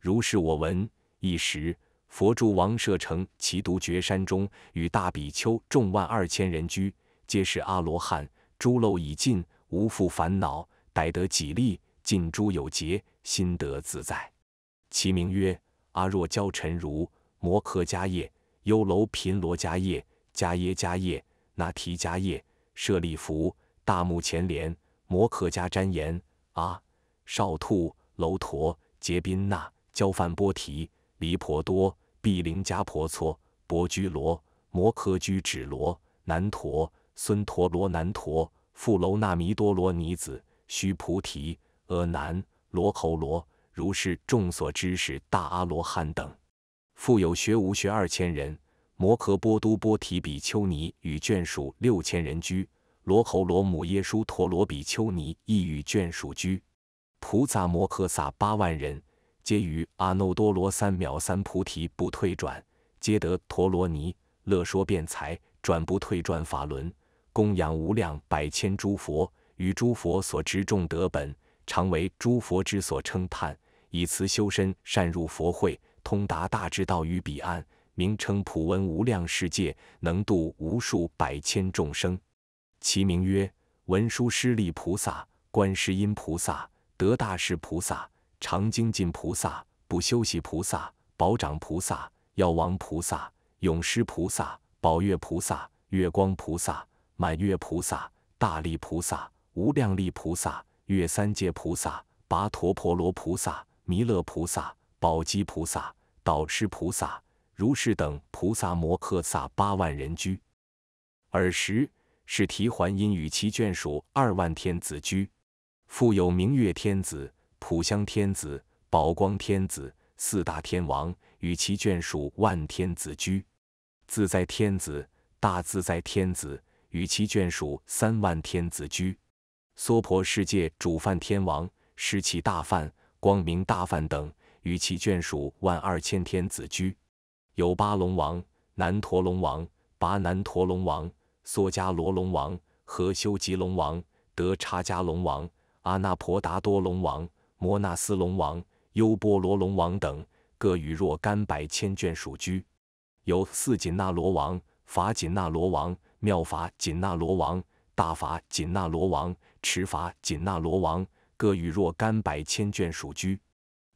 如是我闻。一时，佛住王舍城奇独绝山中，与大比丘众万二千人居，皆是阿罗汉。诸漏已尽，无复烦恼，逮得己利，尽诸有结，心得自在。其名曰：阿若娇陈如、摩诃迦叶、优楼频罗迦叶、迦耶迦叶、那提迦叶、舍利弗、大目前连、摩诃迦旃延、啊少兔楼陀、结宾那。教梵波提离婆多毗邻迦婆娑、伯居罗摩诃居止罗南陀孙陀罗南陀富楼那弥多罗尼子须菩提阿难罗侯罗如是众所知是大阿罗汉等，复有学无学二千人。摩诃波都波提比丘尼与眷属六千人居。罗侯罗母耶输陀罗比丘尼亦与眷属居。菩萨摩诃萨八万人。皆于阿耨多罗三藐三菩提不退转，皆得陀罗尼乐说辩才，转不退转法轮，供养无量百千诸佛，于诸佛所执众德本，常为诸佛之所称叹，以慈修身，善入佛会，通达大智道于彼岸，名称普闻无量世界，能度无数百千众生。其名曰文殊师利菩萨、观世音菩萨、德大士菩萨。常精进菩萨、不休息菩萨、保长菩萨、药王菩萨、永师菩萨、宝月菩萨、月光菩萨、满月菩萨、大力菩萨、无量力菩萨、月三界菩萨、跋陀婆罗菩萨、弥勒菩萨、宝鸡菩萨、导师菩萨、如是等菩萨摩诃萨八万人居。尔时，是提桓因与其眷属二万天子居，复有明月天子。普香天子、宝光天子、四大天王与其眷属万天子居；自在天子、大自在天子与其眷属三万天子居；娑婆世界主梵天王、施气大梵、光明大梵等与其眷属万二千天子居。有八龙王：南陀龙王、跋南陀龙王、梭迦罗龙王、何修吉龙王、德叉迦龙王、阿那婆达多龙王。摩纳斯龙王、优波罗龙王等，各与若干百千卷属居；有四紧那罗王、法紧那罗王、妙法紧那罗王、大法紧那罗王、持法紧那罗王，各与若干百千卷属居；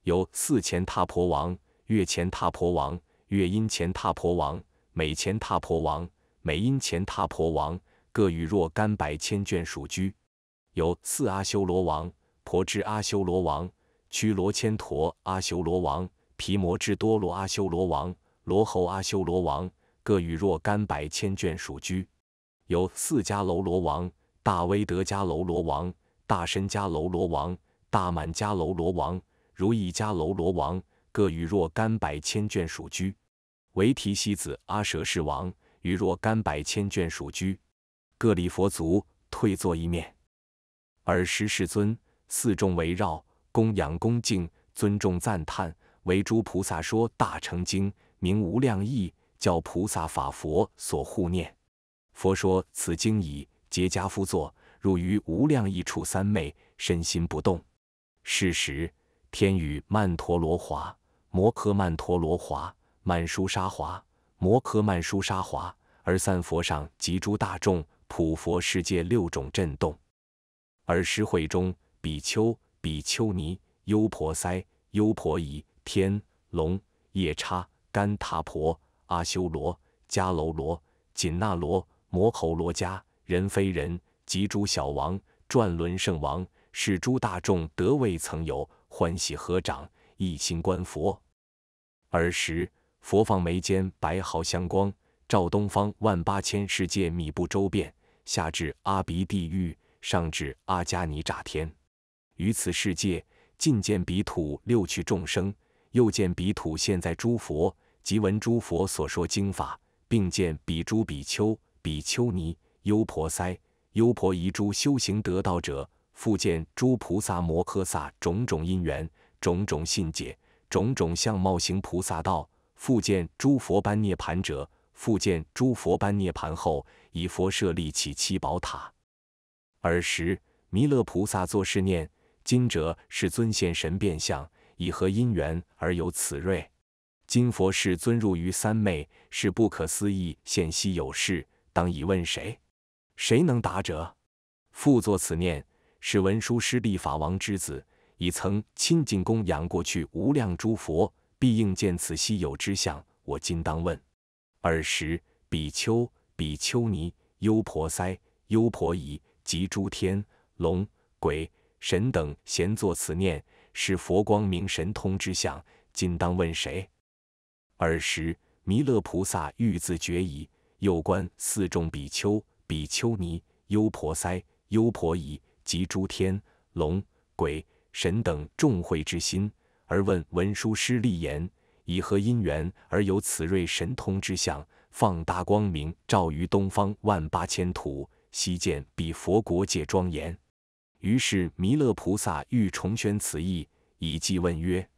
有四前踏婆王、月前踏婆王、月阴前踏婆王、美前踏婆王、美阴前踏婆王，各与若干百千卷属居；有四阿修罗王。婆知阿修罗王，屈罗千陀阿修罗王，毗摩智多罗阿修罗王，罗侯阿修罗王，各与若干百千眷属居。有四迦楼罗王，大威德迦楼罗王，大身迦楼罗王，大满迦楼罗王，如意迦楼罗王，各与若干百千眷属居。维提西子阿舍世王，与若干百千眷属居。各礼佛足，退坐一面。尔时世尊。四众围绕，供养恭敬，尊重赞叹，为诸菩萨说大乘经，名无量意，教菩萨法，佛所护念。佛说此经已，结加趺坐，入于无量意处三昧，身心不动。是时，天雨曼陀罗华，摩诃曼陀罗华，曼殊沙华，摩诃曼殊沙华，而三佛上及诸大众，普佛世界六种震动。尔时会中。比丘、比丘尼、优婆塞、优婆夷、天龙夜叉、干塔婆、阿修罗、迦楼罗、紧那罗、摩喉罗伽、人非人及诸小王、转轮圣王，是诸大众得未曾有，欢喜合掌，一心观佛。尔时，佛放眉间白毫相光，照东方万八千世界，密布周遍；下至阿鼻地狱，上至阿迦尼炸天。于此世界，尽见彼土六趣众生，又见彼土现在诸佛，即闻诸佛所说经法，并见彼诸比丘、比丘尼、优婆塞、优婆夷诸修行得道者，复见诸菩萨摩诃萨种种因缘、种种信解、种种相貌行菩萨道，复见诸佛般涅盘者，复见诸佛般涅盘后，以佛设立起七宝塔。尔时，弥勒菩萨作是念。今者是尊现神变相，以何因缘而有此瑞？今佛是尊入于三昧，是不可思议现希有事，当以问谁？谁能答者？复作此念：是文殊师利法王之子，已曾亲近供养过去无量诸佛，必应见此稀有之相。我今当问：尔时比丘、比丘尼、优婆塞、优婆夷及诸天龙鬼。神等闲作此念，是佛光明神通之相。今当问谁？尔时弥勒菩萨欲自觉矣，又观四众比丘、比丘尼、优婆塞、优婆夷及诸天龙鬼神等众会之心，而问文殊师利言：以何因缘而有此瑞神通之相？放大光明，照于东方万八千土，悉见彼佛国界庄严。于是弥勒菩萨欲重宣此意，以记问曰：“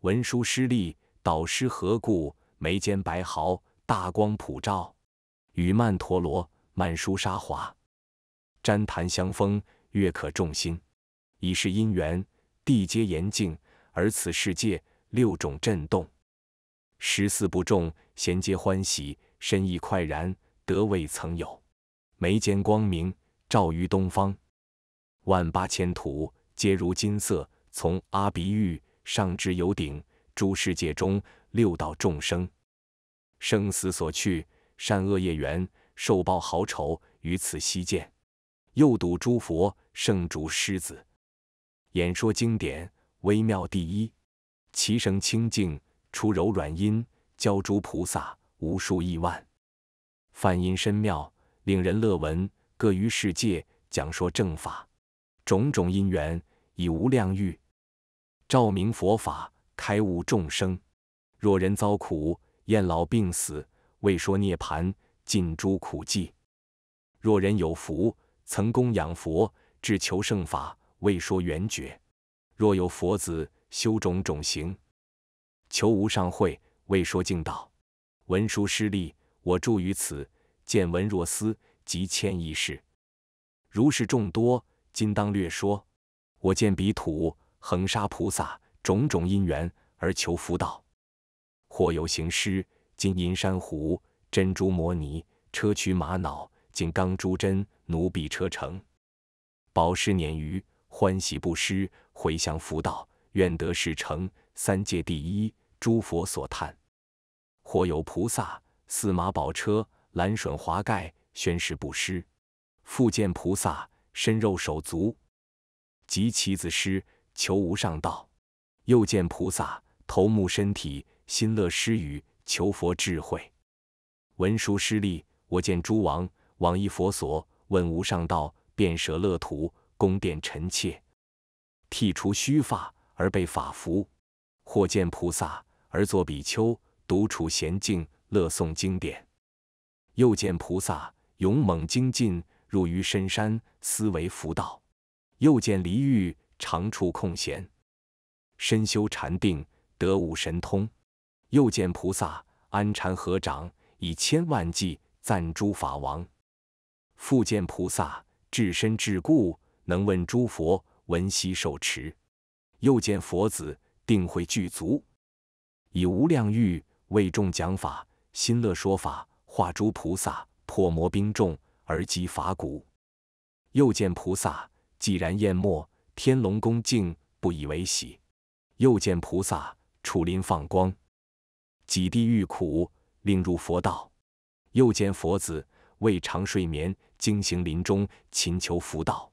文殊师利，导师何故？眉间白毫，大光普照，与曼陀罗曼殊沙华，旃檀香风，悦可众心。以是因缘，地皆严净，而此世界六种震动，十四不重，衔皆欢喜，深意快然，得未曾有。眉间光明，照于东方。”万八千土皆如金色，从阿鼻狱上至有顶，诸世界中六道众生生死所去，善恶业缘受报好酬于此悉见。又睹诸佛圣主狮子，演说经典微妙第一，其声清净出柔软音，教诸菩萨无数亿万，梵音深妙，令人乐闻，各于世界讲说正法。种种因缘以无量欲照明佛法，开悟众生。若人遭苦，厌老病死，未说涅槃尽诸苦际。若人有福，曾供养佛，至求圣法，未说圆觉。若有佛子修种种行，求无上慧，未说净道。文殊师利，我住于此，见闻若思，即千一世，如是众多。今当略说，我见彼土恒沙菩萨种种因缘而求福道，或有行尸，金银珊瑚珍珠摩尼砗磲玛瑙金刚珠珍奴婢车乘，宝石辇鱼，欢喜布施回向福道，愿得世成三界第一诸佛所叹；或有菩萨四马宝车蓝水华盖宣示布施，复见菩萨。身肉手足，及其子师，求无上道；又见菩萨头目身体，心乐施语，求佛智慧。文殊师利，我见诸王往诣佛所，问无上道，便舍乐土，宫殿臣妾，剃除须发，而被法服；或见菩萨而作比丘，独处闲静，乐诵经典；又见菩萨勇猛精进。入于深山，思维福道。又见离欲，常处空闲，身修禅定，得五神通。又见菩萨安禅合掌，以千万计赞诸法王。复见菩萨至身至故，能问诸佛，闻悉受持。又见佛子定慧具足，以无量欲为众讲法，心乐说法，化诸菩萨，破魔兵众。而击法鼓，又见菩萨寂然淹没，天龙恭敬，不以为喜；又见菩萨处林放光，几地欲苦，令入佛道；又见佛子未尝睡眠，惊行林中，勤求福道；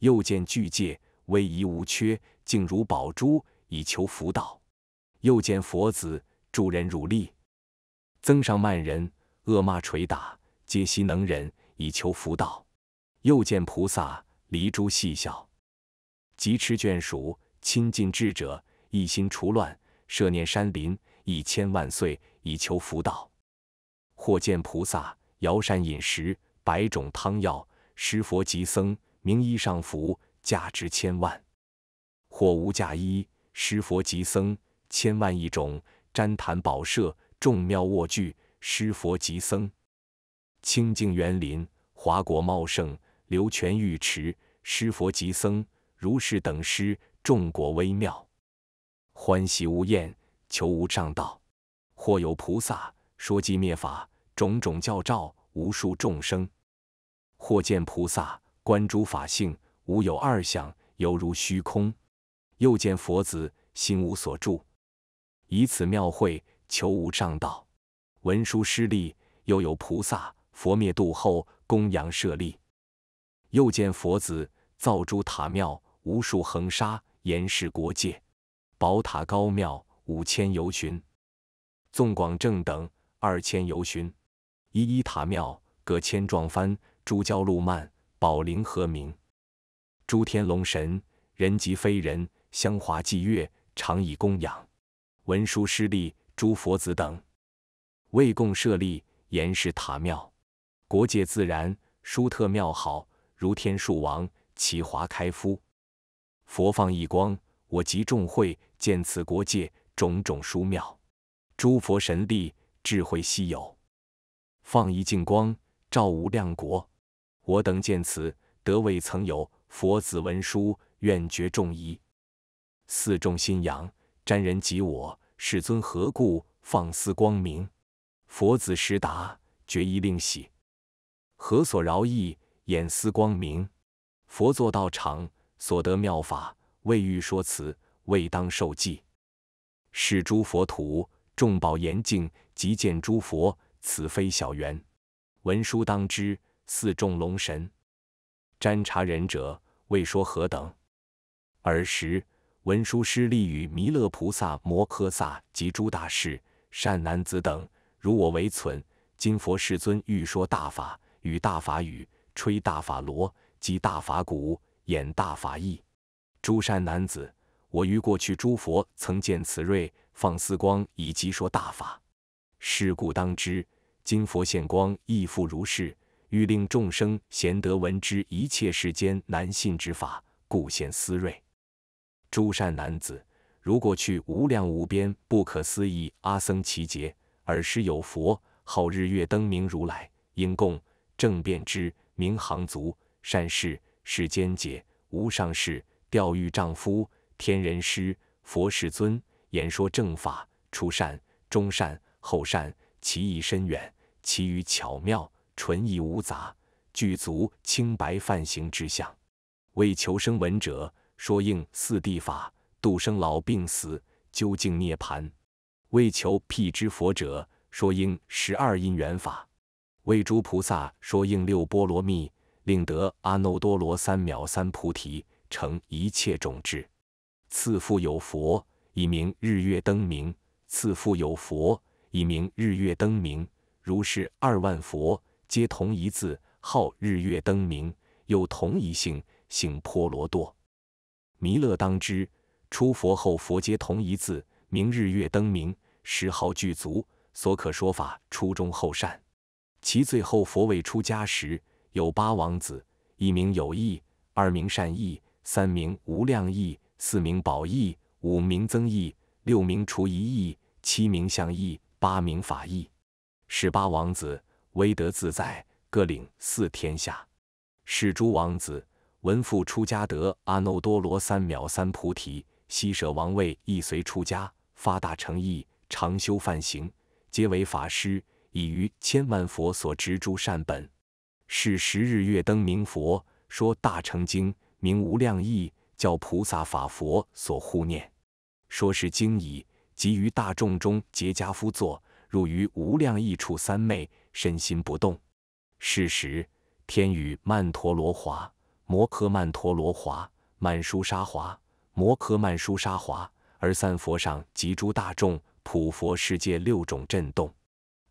又见巨戒威仪无缺，静如宝珠，以求福道；又见佛子助人如利，增上慢人恶骂捶打。皆悉能忍，以求福道；又见菩萨离诸细小，即持眷属亲近智者，一心除乱，设念山林，以千万岁，以求福道。或见菩萨摇山饮食，百种汤药，施佛及僧，名衣上服，价值千万；或无价衣，施佛及僧，千万一种，旃坛宝舍，众庙卧具，施佛及僧。清净园林，华果茂盛，流泉浴池，师佛及僧如是等施众果微妙，欢喜无厌，求无上道。或有菩萨说寂灭法，种种教照无数众生；或见菩萨观诸法性，无有二相，犹如虚空；又见佛子心无所住，以此妙会求无上道。文殊师利，又有菩萨。佛灭度后，供养舍利。又见佛子造诸塔庙，无数横沙，严饰国界。宝塔高庙五千由旬，纵广正等二千由旬。一一塔庙各千幢幡，诸交路漫，宝灵和鸣。诸天龙神，人及非人，香华祭月，常以供养。文殊师利，诸佛子等，为供舍利，严饰塔庙。国界自然，书特妙好，如天树王，其华开敷。佛放一光，我即众会见此国界种种殊妙，诸佛神力，智慧稀有。放一净光，照无量国。我等见此，德未曾有。佛子文殊，愿觉众疑。四众心仰，瞻人及我。世尊何故放思光明？佛子实答，决一令喜。何所饶益？眼思光明，佛作道场所得妙法，未欲说辞，未当受记。是诸佛土众宝严净，即见诸佛。此非小缘。文殊当知，似众龙神。瞻察人者，未说何等？尔时文殊师利与弥勒菩萨、摩诃萨及诸大士、善男子等，如我为存。今佛世尊欲说大法。与大法语，吹大法螺，击大法鼓，演大法艺。诸善男子，我于过去诸佛曾见此瑞放思光，以及说大法。是故当知，今佛现光亦复如是。欲令众生贤德闻之，一切世间难信之法，故现思瑞。诸善男子，如过去无量无边不可思议阿僧祇劫，尔时有佛，号日月灯明如来，应供。政变之明行足善事世间解无上士调御丈夫天人师佛世尊言说正法出善中善后善其意深远其余巧妙纯意无杂具足清白泛行之相为求生闻者说应四地法度生老病死究竟涅槃为求辟之佛者说应十二因缘法。为诸菩萨说应六波罗蜜，令得阿耨多罗三藐三菩提，成一切种智。次复有佛，以名日月灯明；次复有佛，以名日月灯明。如是二万佛，皆同一字号日月灯明，又同一性，姓婆罗多。弥勒当知，出佛后佛皆同一字，名日月灯明。十号具足，所可说法，初中后善。其最后佛未出家时，有八王子：一名有义，二名善义，三名无量义，四名宝义，五名增义，六名除一义，七名相义，八名法义。是八王子威德自在，各领四天下。是诸王子闻复出家，得阿耨多罗三藐三菩提，悉舍王位，亦随出家，发大乘意，常修梵行，皆为法师。已于千万佛所植诸善本，是时日月灯明佛说大乘经名无量意，教菩萨法佛所护念，说是经已，即于大众中结家趺坐，入于无量意处三昧，身心不动。是时天雨曼陀罗华、摩诃曼陀罗华、曼殊沙华、摩诃曼殊沙华，而三佛上及诸大众普佛世界六种震动。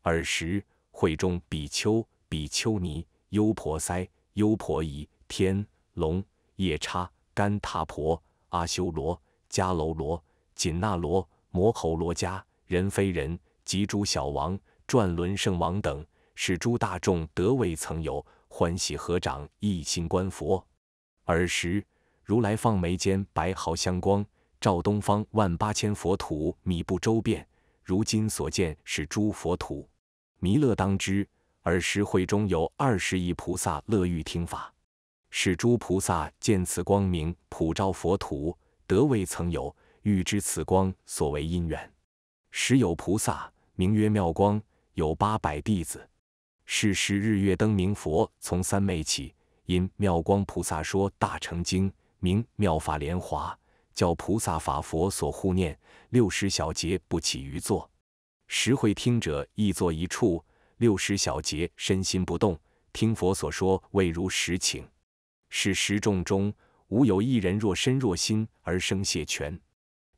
尔时，会中比丘、比丘尼、优婆塞、优婆夷、天龙夜叉、干闼婆、阿修罗、迦楼罗、紧那罗、摩吼罗伽、人非人及诸小王、转轮圣王等，使诸大众得未曾有，欢喜合掌，一心观佛。尔时，如来放眉间白毫相光，照东方万八千佛土，靡不周遍。如今所见是诸佛土。弥勒当知，尔时会中有二十亿菩萨乐欲听法，是诸菩萨见此光明普照佛土，德未曾有。欲知此光所为因缘，时有菩萨名曰妙光，有八百弟子，是时日月灯明佛从三昧起，因妙光菩萨说大乘经，名妙法莲华，教菩萨法佛所护念，六十小劫不起于座。时会听者亦坐一处，六十小劫身心不动，听佛所说，未如实情。是十众中无有一人若身若心而生谢权。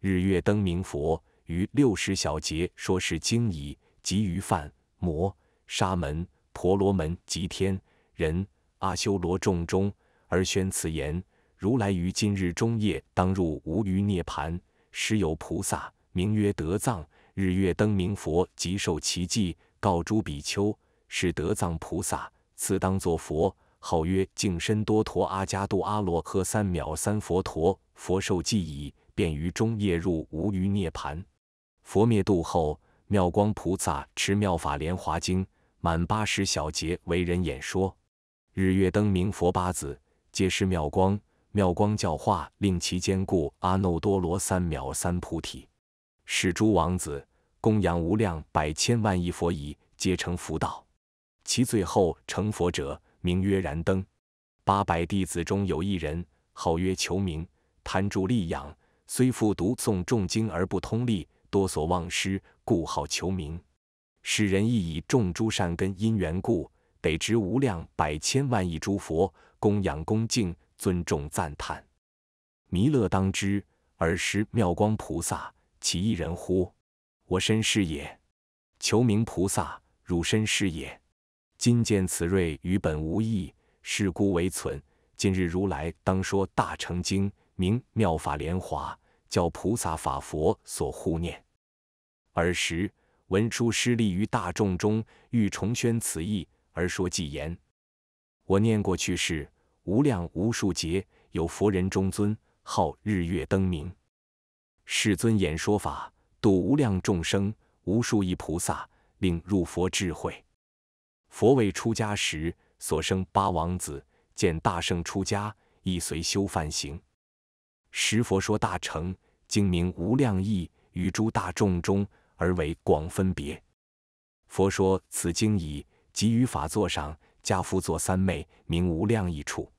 日月灯明佛于六十小劫说是经已，及于梵摩沙门婆罗门及天人阿修罗众中而宣此言：如来于今日中夜当入无余涅盘。时有菩萨名曰德藏。日月灯明佛即受其记，告诸比丘：是德藏菩萨，此当作佛，号曰净身多陀阿伽度阿罗诃三藐三佛陀。佛受记已，便于中夜入无余涅盘。佛灭度后，妙光菩萨持妙法莲华经，满八十小劫为人演说。日月灯明佛八子，皆是妙光。妙光教化，令其坚固阿耨多罗三藐三菩提。是诸王子供养无量百千万亿佛已，皆成佛道。其最后成佛者，名曰燃灯。八百弟子中有一人，号曰求名，贪著利养，虽复读诵众经而不通利，多所忘失，故号求名。使人亦以众诸善根因缘故，得值无量百千万亿诸佛供养恭敬尊重赞叹。弥勒当知，尔时妙光菩萨。其一人乎？我身是也。求名菩萨，汝身是也。今见此瑞，与本无异，是故为存。今日如来当说大成经，名妙法莲华，教菩萨法佛所护念。尔时文殊师利于大众中，欲重宣此意，而说偈言：我念过去世，无量无数劫，有佛人中尊，号日月灯明。世尊演说法，度无量众生，无数亿菩萨，令入佛智慧。佛未出家时，所生八王子见大圣出家，亦随修梵行。十佛说大乘，精明无量意，与诸大众中而为广分别。佛说此经已，即于法座上，加趺坐三昧，名无量意处。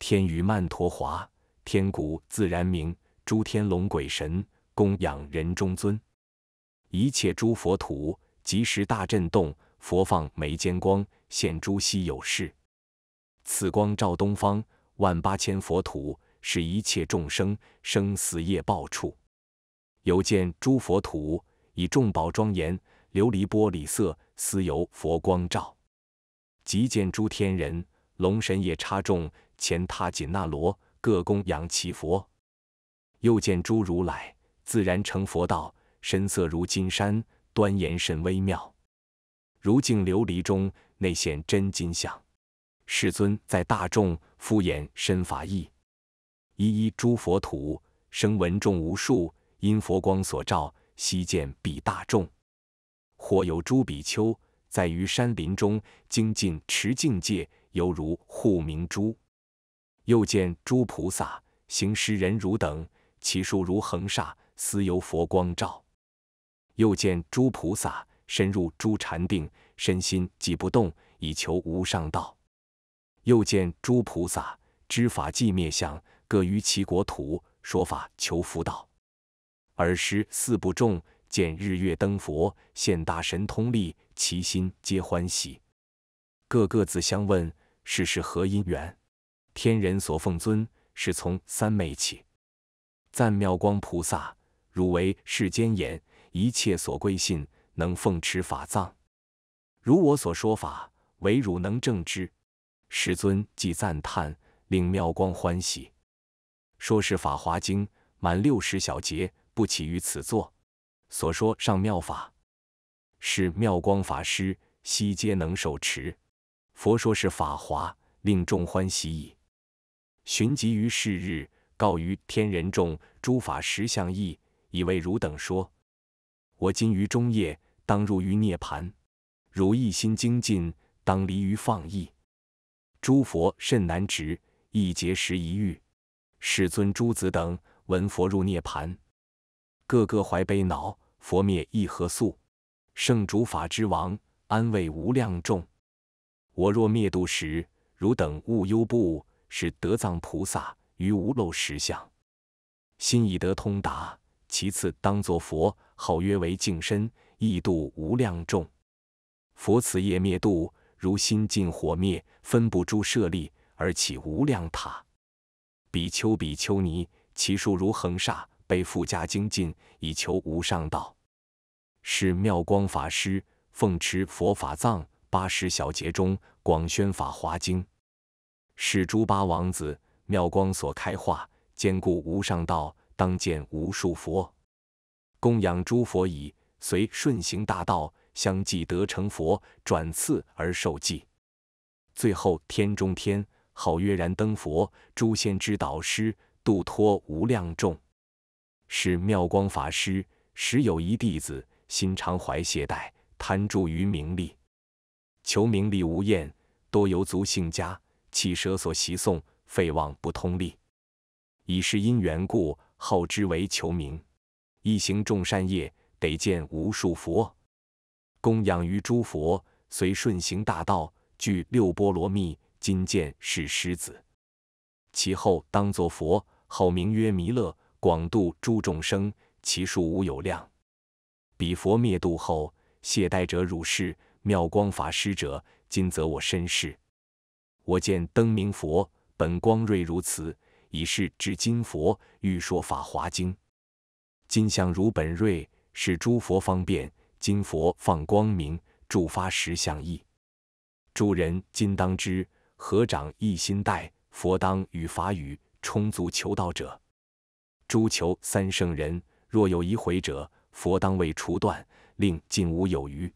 天雨曼陀华，天古自然明诸天龙鬼神供养人中尊，一切诸佛土即时大震动，佛放眉间光，现诸悉有事。此光照东方万八千佛土，使一切众生生死业报处。犹见诸佛土以众宝庄严、琉璃玻璃色，似由佛光照。即见诸天人、龙神也插众前，踏紧那罗各供养其佛。又见诸如来，自然成佛道，神色如金山，端严甚微妙，如镜琉璃中内现真金相。世尊在大众，敷衍身法意，一一诸佛土生闻众无数，因佛光所照，悉见彼大众。或有诸比丘，在于山林中精进持净戒，犹如护明珠。又见诸菩萨行施忍辱等。其树如横煞，斯由佛光照。又见诸菩萨深入诸禅定，身心既不动，以求无上道。又见诸菩萨知法寂灭相，各于其国土说法求福道。尔时四不众见日月灯佛现大神通力，其心皆欢喜。各各自相问：世是何因缘？天人所奉尊，是从三昧起。赞妙光菩萨，汝为世间言，一切所归信，能奉持法藏。如我所说法，唯汝能正之。师尊既赞叹，令妙光欢喜。说是法华经，满六十小劫，不起于此座。所说上妙法，是妙光法师悉皆能受持。佛说是法华，令众欢喜矣。寻即于是日。告于天人众，诸法实相意，以为汝等说。我今于中夜，当入于涅盘。汝一心精进，当离于放逸。诸佛甚难值，一劫时一遇。世尊诸子等闻佛入涅盘，个个怀悲恼。佛灭亦何速！圣主法之王，安慰无量众。我若灭度时，汝等勿忧怖。是德藏菩萨。于无漏实相，心以得通达。其次当作佛，号曰为净身，亦度无量众。佛此业灭度，如心尽火灭，分不诸舍利而起无量塔。比丘比丘尼，其数如恒沙，被富家精进，以求无上道。是妙光法师奉持佛法藏八十小节中，广宣法华经。是诸八王子。妙光所开化，坚固无上道，当见无数佛，供养诸佛已，随顺行大道，相继得成佛，转次而受记。最后天中天，好曰然灯佛，诸仙之导师，度脱无量众。是妙光法师时有一弟子，心常怀懈怠，贪著于名利，求名利无厌，多由足性家，弃舍所习诵。废妄不通力，以是因缘故，号之为求名。一行众善业，得见无数佛，供养于诸佛，随顺行大道，具六波罗蜜。今见是狮子，其后当作佛，号名曰弥勒，广度诸众生，其数无有量。彼佛灭度后，懈怠者汝是妙光法师者，今则我身是。我见灯明佛。本光瑞如此，以是至今佛欲说法华经。金相如本瑞，使诸佛方便。金佛放光明，助发实相意。诸人今当知，合掌一心待佛，当与法语充足求道者。诸求三圣人，若有疑悔者，佛当为除断，令尽无有余。